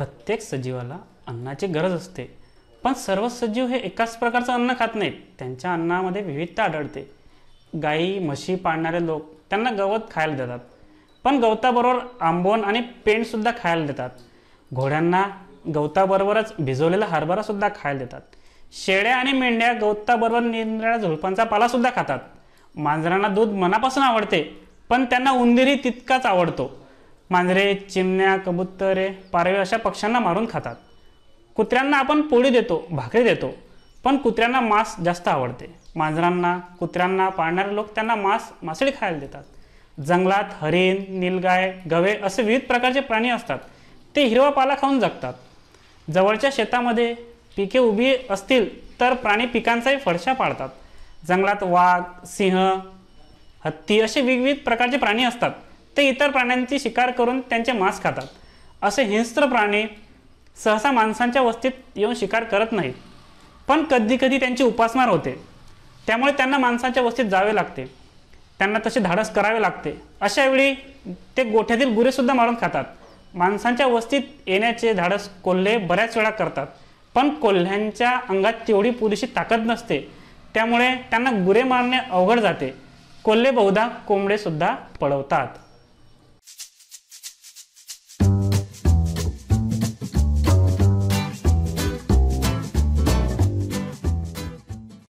प्रत्येक सजीवाला अन्नाची गरज असते पण सर्व सजीव हे एकाच प्रकारचं अन्न खात नाहीत त्यांच्या अन्नामध्ये विविधता आढळते गाई म्हशी पाळणारे लोक त्यांना गवत खायला देतात पण गवताबरोबर आंबोण आणि पेंटसुद्धा खायला देतात घोड्यांना गवताबरोबरच भिजवलेला हरभरासुद्धा खायला देतात शेळ्या आणि मेंढ्या गवताबरोबर निरनिराळ्या झुळपांचा पालासुद्धा खातात मांजरांना दूध मनापासून आवडते पण त्यांना उंदीरी तितकाच आवडतो मांजरे चिमण्या कबुतरे पारवे अशा पक्ष्यांना मारून खातात कुत्र्यांना आपण पोळी देतो भाकरी देतो पण कुत्र्यांना मांस जास्त आवडते मांजरांना कुत्र्यांना पाळणारे लोक त्यांना मांस मासळी खायला देतात जंगलात हरिण नीलगाय गवे असे विविध प्रकारचे प्राणी असतात ते हिरवा पाला खाऊन जगतात जवळच्या शेतामध्ये पिके उभी असतील तर प्राणी पिकांचाही फडशा पाळतात जंगलात वाघ सिंह हत्ती असे विविध प्रकारचे प्राणी असतात ते इतर प्राण्यांची शिकार करून त्यांचे मांस खातात असे हिंस्त्र प्राणी सहसा माणसांच्या वस्तीत येऊन शिकार करत नाहीत पण कधीकधी त्यांची उपासमार होते त्यामुळे त्यांना माणसांच्या वस्तीत जावे लागते त्यांना तसे धाडस करावे लागते अशा वेळी ते गोठ्यातील गुरेसुद्धा मारून खातात माणसांच्या वस्तीत येण्याचे धाडस कोल्हे बऱ्याच वेळा करतात पण कोल्ह्यांच्या अंगात तेवढी पुरेशी ताकद नसते त्यामुळे त्यांना गुरे मारणे अवघड जाते कोल्हे बहुधा सुद्धा पळवतात